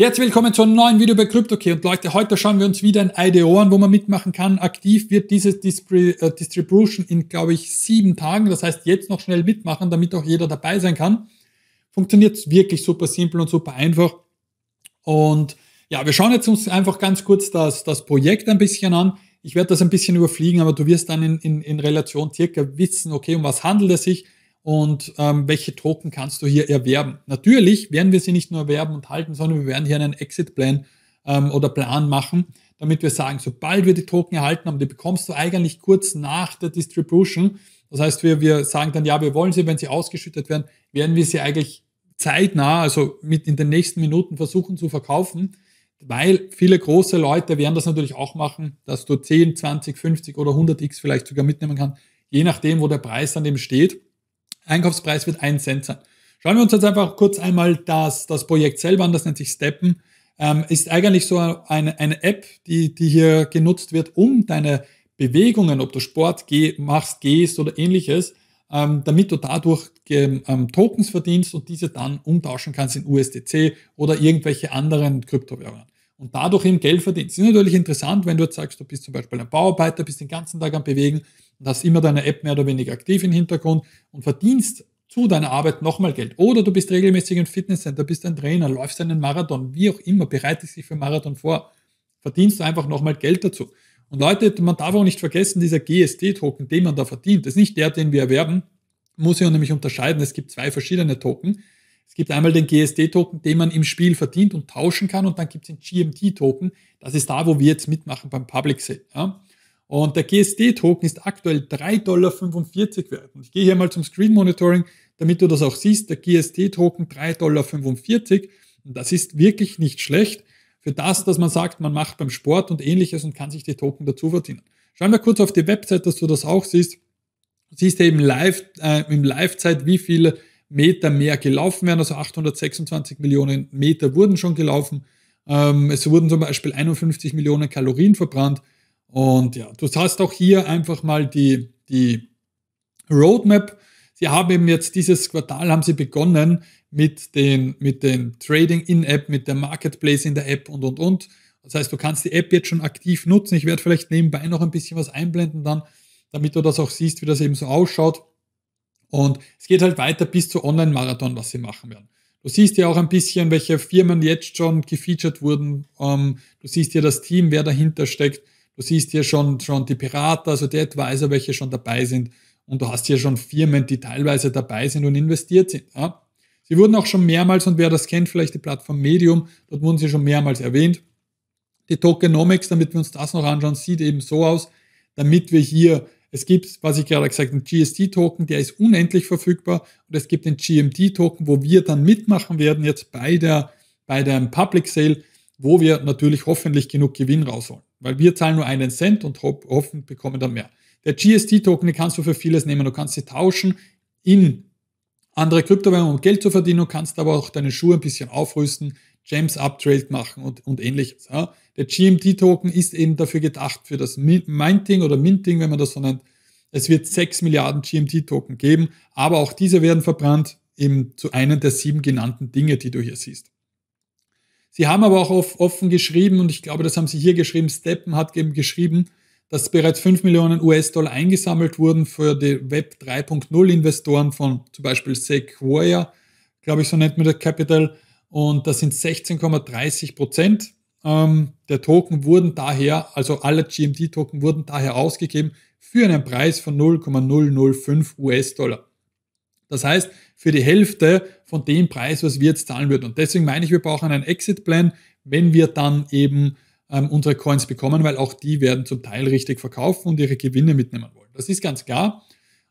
Jetzt willkommen zu einem neuen Video bei CryptoKey und Leute, heute schauen wir uns wieder ein IDO an, wo man mitmachen kann. Aktiv wird dieses Distrib äh, Distribution in, glaube ich, sieben Tagen. Das heißt, jetzt noch schnell mitmachen, damit auch jeder dabei sein kann. Funktioniert wirklich super simpel und super einfach. Und ja, wir schauen jetzt uns einfach ganz kurz das, das Projekt ein bisschen an. Ich werde das ein bisschen überfliegen, aber du wirst dann in, in, in Relation circa wissen, okay, um was handelt es sich und ähm, welche Token kannst du hier erwerben. Natürlich werden wir sie nicht nur erwerben und halten, sondern wir werden hier einen Exit-Plan ähm, oder Plan machen, damit wir sagen, sobald wir die Token erhalten haben, die bekommst du eigentlich kurz nach der Distribution. Das heißt, wir, wir sagen dann, ja, wir wollen sie, wenn sie ausgeschüttet werden, werden wir sie eigentlich zeitnah, also mit in den nächsten Minuten versuchen zu verkaufen, weil viele große Leute werden das natürlich auch machen, dass du 10, 20, 50 oder 100x vielleicht sogar mitnehmen kannst, je nachdem, wo der Preis an dem steht. Einkaufspreis wird ein Cent sein. Schauen wir uns jetzt einfach kurz einmal das, das Projekt selber an, das nennt sich Steppen. Ähm, ist eigentlich so eine, eine App, die, die hier genutzt wird, um deine Bewegungen, ob du Sport geh, machst, gehst oder ähnliches, ähm, damit du dadurch ähm, ähm Tokens verdienst und diese dann umtauschen kannst in USDC oder irgendwelche anderen Kryptowährungen. Und dadurch eben Geld verdienst. Ist natürlich interessant, wenn du jetzt sagst, du bist zum Beispiel ein Bauarbeiter, bist den ganzen Tag am Bewegen, und hast immer deine App mehr oder weniger aktiv im Hintergrund und verdienst zu deiner Arbeit nochmal Geld. Oder du bist regelmäßig im Fitnesscenter, bist ein Trainer, läufst einen Marathon, wie auch immer, bereitest dich für Marathon vor, verdienst du einfach nochmal Geld dazu. Und Leute, man darf auch nicht vergessen, dieser GST-Token, den man da verdient, ist nicht der, den wir erwerben, muss ja nämlich unterscheiden. Es gibt zwei verschiedene Token. Es gibt einmal den gst token den man im Spiel verdient und tauschen kann, und dann gibt es den GMT-Token. Das ist da, wo wir jetzt mitmachen beim Public Sale. Ja? Und der GSD-Token ist aktuell 3,45 Dollar wert. Und ich gehe hier mal zum Screen Monitoring, damit du das auch siehst. Der GSD-Token 3,45 Dollar. Und das ist wirklich nicht schlecht für das, dass man sagt, man macht beim Sport und ähnliches und kann sich die Token dazu verdienen. Schauen wir kurz auf die Website, dass du das auch siehst. Du siehst eben live, äh, im Live-Zeit, wie viele Meter mehr gelaufen werden. Also 826 Millionen Meter wurden schon gelaufen. Ähm, es wurden zum Beispiel 51 Millionen Kalorien verbrannt. Und ja, du hast auch hier einfach mal die, die Roadmap. Sie haben eben jetzt dieses Quartal haben sie begonnen mit den, mit den Trading in App, mit der Marketplace in der App und, und, und. Das heißt, du kannst die App jetzt schon aktiv nutzen. Ich werde vielleicht nebenbei noch ein bisschen was einblenden dann, damit du das auch siehst, wie das eben so ausschaut. Und es geht halt weiter bis zu Online-Marathon, was sie machen werden. Du siehst ja auch ein bisschen, welche Firmen jetzt schon gefeatured wurden. Ähm, du siehst ja das Team, wer dahinter steckt. Du siehst hier schon, schon die Pirater, also die Advisor, welche schon dabei sind. Und du hast hier schon Firmen, die teilweise dabei sind und investiert sind. Ja? Sie wurden auch schon mehrmals, und wer das kennt, vielleicht die Plattform Medium, dort wurden sie schon mehrmals erwähnt. Die Tokenomics, damit wir uns das noch anschauen, sieht eben so aus, damit wir hier, es gibt, was ich gerade gesagt habe, einen GST-Token, der ist unendlich verfügbar und es gibt den GMT-Token, wo wir dann mitmachen werden jetzt bei der bei der Public Sale, wo wir natürlich hoffentlich genug Gewinn rausholen, weil wir zahlen nur einen Cent und hoffen, bekommen dann mehr. Der GST-Token, den kannst du für vieles nehmen. Du kannst sie tauschen in andere Kryptowährungen, um Geld zu verdienen. Du kannst aber auch deine Schuhe ein bisschen aufrüsten, Gems Uptrade machen und, und ähnliches. Ja. Der GMT-Token ist eben dafür gedacht, für das Minting oder Minting, wenn man das so nennt. Es wird 6 Milliarden GMT-Token geben, aber auch diese werden verbrannt, eben zu einem der sieben genannten Dinge, die du hier siehst. Sie haben aber auch offen geschrieben, und ich glaube, das haben Sie hier geschrieben, Steppen hat eben geschrieben, dass bereits 5 Millionen US-Dollar eingesammelt wurden für die Web 3.0-Investoren von zum Beispiel Sequoia, glaube ich, so nennt man das Capital. Und das sind 16,30 Prozent ähm, der Token wurden daher, also alle gmd token wurden daher ausgegeben für einen Preis von 0,005 US-Dollar. Das heißt, für die Hälfte von dem Preis, was wir jetzt zahlen würden. Und deswegen meine ich, wir brauchen einen Exit-Plan, wenn wir dann eben ähm, unsere Coins bekommen, weil auch die werden zum Teil richtig verkaufen und ihre Gewinne mitnehmen wollen. Das ist ganz klar.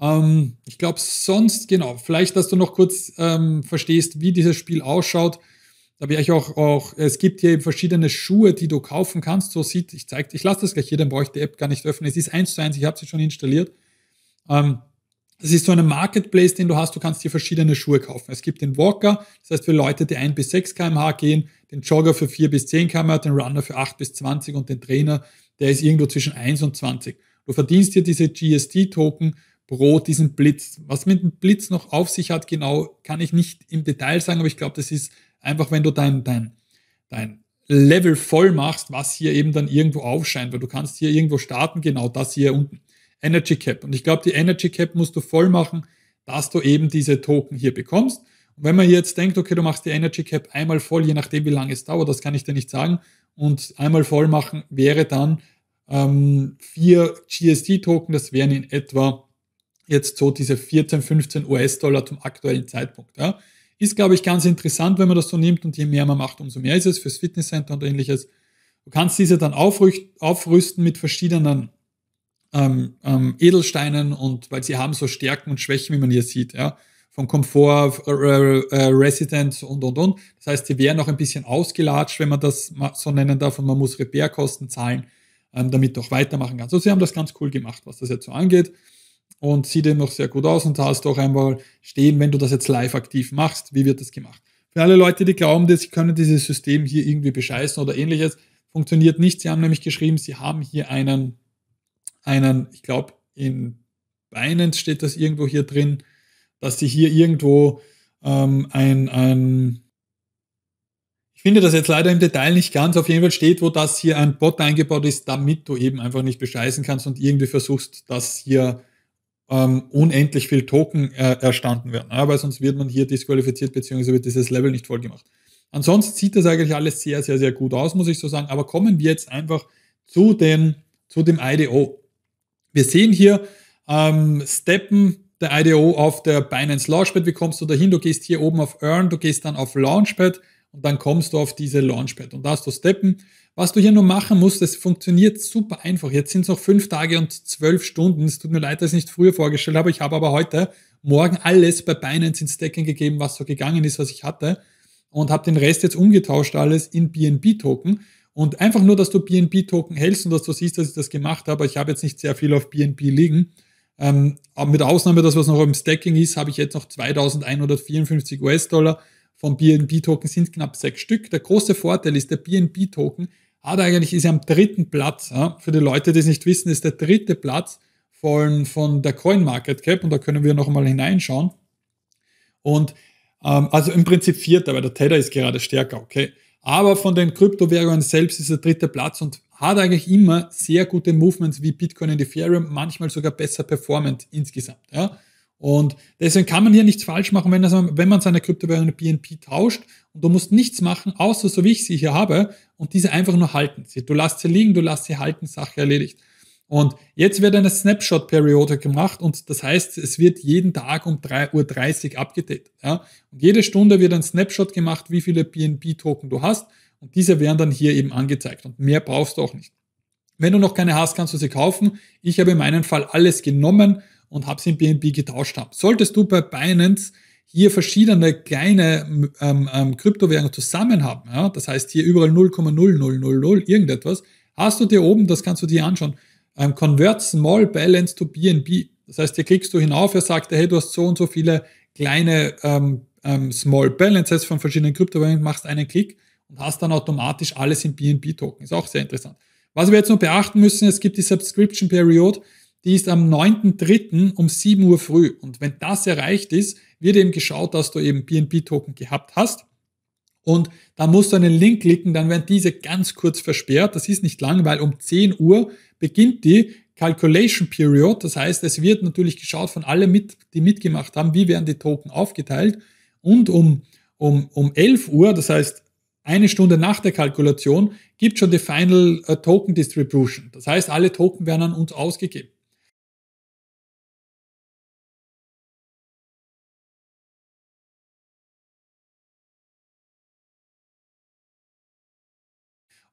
Ähm, ich glaube, sonst, genau, vielleicht, dass du noch kurz ähm, verstehst, wie dieses Spiel ausschaut. Da wäre ich auch, auch, es gibt hier verschiedene Schuhe, die du kaufen kannst. So sieht, ich zeige, ich lasse das gleich hier, dann brauche ich die App gar nicht öffnen. Es ist eins zu eins, ich habe sie schon installiert. Ähm, das ist so ein Marketplace, den du hast. Du kannst dir verschiedene Schuhe kaufen. Es gibt den Walker, das heißt für Leute, die 1 bis 6 km/h gehen, den Jogger für 4 bis 10 km/h, den Runner für 8 bis 20 und den Trainer, der ist irgendwo zwischen 1 und 20. Du verdienst dir diese GST-Token pro diesen Blitz. Was mit dem Blitz noch auf sich hat, genau, kann ich nicht im Detail sagen, aber ich glaube, das ist einfach, wenn du dein, dein, dein Level voll machst, was hier eben dann irgendwo aufscheint, weil du kannst hier irgendwo starten, genau das hier unten. Energy Cap. Und ich glaube, die Energy Cap musst du voll machen, dass du eben diese Token hier bekommst. Und wenn man jetzt denkt, okay, du machst die Energy Cap einmal voll, je nachdem, wie lange es dauert, das kann ich dir nicht sagen. Und einmal voll machen wäre dann ähm, vier gst token das wären in etwa jetzt so diese 14, 15 US-Dollar zum aktuellen Zeitpunkt. Ja. Ist, glaube ich, ganz interessant, wenn man das so nimmt und je mehr man macht, umso mehr ist es fürs Fitnesscenter und ähnliches. Du kannst diese dann aufrüsten mit verschiedenen ähm, ähm, Edelsteinen und weil sie haben so Stärken und Schwächen, wie man hier sieht, ja. Von Komfort, äh, äh, äh Residence und und und. Das heißt, sie wären noch ein bisschen ausgelatscht, wenn man das so nennen darf, und man muss Repairkosten zahlen, ähm, damit du auch weitermachen kannst. Also sie haben das ganz cool gemacht, was das jetzt so angeht. Und sieht eben noch sehr gut aus und da hast du auch einmal stehen, wenn du das jetzt live aktiv machst, wie wird das gemacht? Für alle Leute, die glauben, dass sie können dieses System hier irgendwie bescheißen oder ähnliches, funktioniert nicht. Sie haben nämlich geschrieben, sie haben hier einen einen, ich glaube, in Binance steht das irgendwo hier drin, dass sie hier irgendwo ähm, ein, ein, ich finde das jetzt leider im Detail nicht ganz, auf jeden Fall steht, wo das hier ein Bot eingebaut ist, damit du eben einfach nicht bescheißen kannst und irgendwie versuchst, dass hier ähm, unendlich viel Token äh, erstanden werden. Aber sonst wird man hier disqualifiziert, beziehungsweise wird dieses Level nicht vollgemacht. Ansonsten sieht das eigentlich alles sehr, sehr, sehr gut aus, muss ich so sagen. Aber kommen wir jetzt einfach zu, den, zu dem IDO. Wir sehen hier ähm, Steppen der IDO auf der Binance Launchpad. Wie kommst du dahin? Du gehst hier oben auf Earn, du gehst dann auf Launchpad und dann kommst du auf diese Launchpad und da hast du Steppen. Was du hier nur machen musst, das funktioniert super einfach. Jetzt sind es noch fünf Tage und zwölf Stunden. Es tut mir leid, dass ich es nicht früher vorgestellt habe. Ich habe aber heute Morgen alles bei Binance ins Stacking gegeben, was so gegangen ist, was ich hatte und habe den Rest jetzt umgetauscht alles in BNB-Token. Und einfach nur, dass du BNB-Token hältst und dass du siehst, dass ich das gemacht habe. Ich habe jetzt nicht sehr viel auf BNB liegen. Ähm, aber mit Ausnahme, dass was noch im Stacking ist, habe ich jetzt noch 2154 US-Dollar. von BNB-Token sind knapp sechs Stück. Der große Vorteil ist, der BNB-Token hat eigentlich, ist ja am dritten Platz. Ja, für die Leute, die es nicht wissen, ist der dritte Platz von, von der Coin Market Cap. Und da können wir nochmal hineinschauen. Und ähm, also im Prinzip vierter, weil der Tether ist gerade stärker, okay? Aber von den Kryptowährungen selbst ist der dritte Platz und hat eigentlich immer sehr gute Movements wie Bitcoin und Ethereum, manchmal sogar besser performend insgesamt. Ja? Und deswegen kann man hier nichts falsch machen, wenn, das, wenn man seine Kryptowährung BNP tauscht und du musst nichts machen, außer so wie ich sie hier habe und diese einfach nur halten. Du lässt sie liegen, du lässt sie halten, Sache erledigt. Und jetzt wird eine Snapshot-Periode gemacht und das heißt, es wird jeden Tag um 3.30 Uhr abgedatet. Ja? Und jede Stunde wird ein Snapshot gemacht, wie viele BNB-Token du hast und diese werden dann hier eben angezeigt und mehr brauchst du auch nicht. Wenn du noch keine hast, kannst du sie kaufen. Ich habe in meinem Fall alles genommen und habe sie in BNB getauscht. Haben. Solltest du bei Binance hier verschiedene kleine ähm, ähm, Kryptowährungen zusammen haben, ja? das heißt hier überall 0,0000 irgendetwas, hast du dir oben, das kannst du dir anschauen, ähm, Convert Small Balance to BNB. Das heißt, hier klickst du hinauf, er sagt, hey, du hast so und so viele kleine ähm, ähm, Small Balances von verschiedenen Kryptowährungen, machst einen Klick und hast dann automatisch alles in BNB-Token. Ist auch sehr interessant. Was wir jetzt noch beachten müssen, es gibt die Subscription Period, die ist am 9.3. um 7 Uhr früh. Und wenn das erreicht ist, wird eben geschaut, dass du eben BNB-Token gehabt hast. Und da musst du einen Link klicken, dann werden diese ganz kurz versperrt. Das ist nicht lang, weil um 10 Uhr beginnt die Calculation Period. Das heißt, es wird natürlich geschaut von allen, mit, die mitgemacht haben, wie werden die Token aufgeteilt. Und um, um, um 11 Uhr, das heißt eine Stunde nach der Kalkulation, gibt schon die Final äh, Token Distribution. Das heißt, alle Token werden an uns ausgegeben.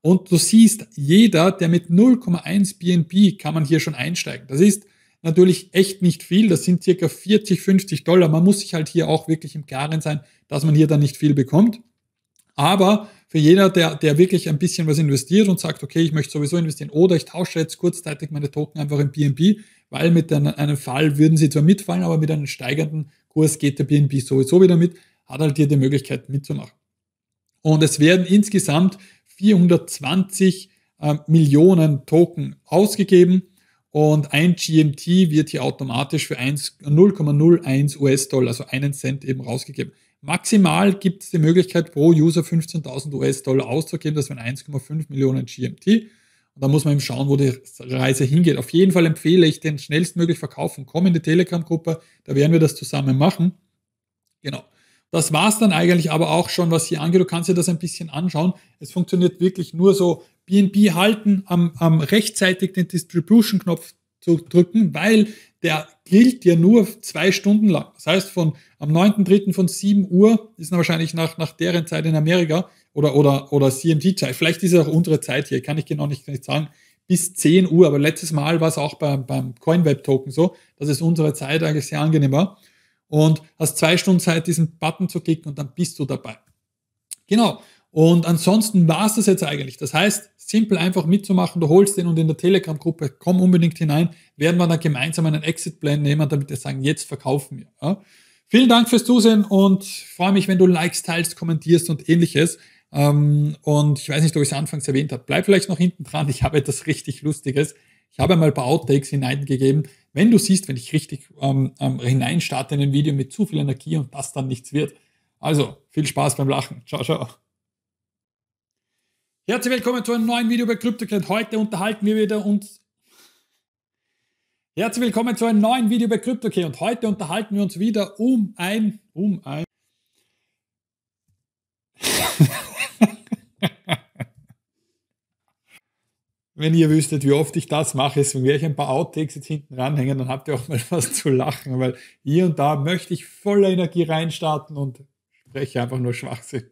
Und du siehst, jeder, der mit 0,1 BNB kann man hier schon einsteigen. Das ist natürlich echt nicht viel. Das sind circa 40, 50 Dollar. Man muss sich halt hier auch wirklich im Klaren sein, dass man hier dann nicht viel bekommt. Aber für jeder, der, der wirklich ein bisschen was investiert und sagt, okay, ich möchte sowieso investieren oder ich tausche jetzt kurzzeitig meine Token einfach in BNB, weil mit einem Fall würden sie zwar mitfallen, aber mit einem steigenden Kurs geht der BNB sowieso wieder mit, hat halt hier die Möglichkeit mitzumachen. Und es werden insgesamt 420 äh, Millionen Token ausgegeben und ein GMT wird hier automatisch für 0,01 US-Dollar, also einen Cent eben rausgegeben. Maximal gibt es die Möglichkeit, pro User 15.000 US-Dollar auszugeben, das wären 1,5 Millionen GMT. Und da muss man eben schauen, wo die Reise hingeht. Auf jeden Fall empfehle ich den schnellstmöglich verkaufen. Komm in die Telegram-Gruppe, da werden wir das zusammen machen. Genau. Das war es dann eigentlich aber auch schon, was hier angeht. Du kannst dir das ein bisschen anschauen. Es funktioniert wirklich nur so, BNB halten, am, am rechtzeitig den Distribution-Knopf zu drücken, weil der gilt ja nur zwei Stunden lang. Das heißt, von am 9.3. von 7 Uhr ist wahrscheinlich nach, nach deren Zeit in Amerika oder, oder, oder CMT-Zeit. Vielleicht ist es auch unsere Zeit hier, kann ich genau nicht, nicht sagen. Bis 10 Uhr, aber letztes Mal war es auch beim, beim CoinWeb-Token so, dass es unsere Zeit eigentlich sehr angenehm war und hast zwei Stunden Zeit, diesen Button zu klicken und dann bist du dabei. Genau. Und ansonsten war es das jetzt eigentlich. Das heißt, simpel einfach mitzumachen, du holst den und in der Telegram-Gruppe, komm unbedingt hinein, werden wir dann gemeinsam einen Exit-Plan nehmen, damit wir sagen, jetzt verkaufen wir. Ja? Vielen Dank fürs Zusehen und freue mich, wenn du Likes teilst, kommentierst und ähnliches. Ähm, und ich weiß nicht, ob ich es anfangs erwähnt habe. Bleib vielleicht noch hinten dran, ich habe etwas richtig Lustiges. Ich habe einmal ein paar Outtakes hineingegeben, wenn du siehst, wenn ich richtig ähm, ähm, hineinstarte in ein Video mit zu viel Energie und das dann nichts wird. Also, viel Spaß beim Lachen. Ciao, ciao. Herzlich willkommen zu einem neuen Video bei CryptoCred. Heute unterhalten wir wieder uns Herzlich willkommen zu einem neuen Video bei CryptoKey und heute unterhalten wir uns wieder um ein, um ein Wenn ihr wüsstet, wie oft ich das mache, ist, wenn wir euch ein paar Outtakes jetzt hinten ranhängen, dann habt ihr auch mal was zu lachen, weil hier und da möchte ich voller Energie reinstarten und spreche einfach nur Schwachsinn.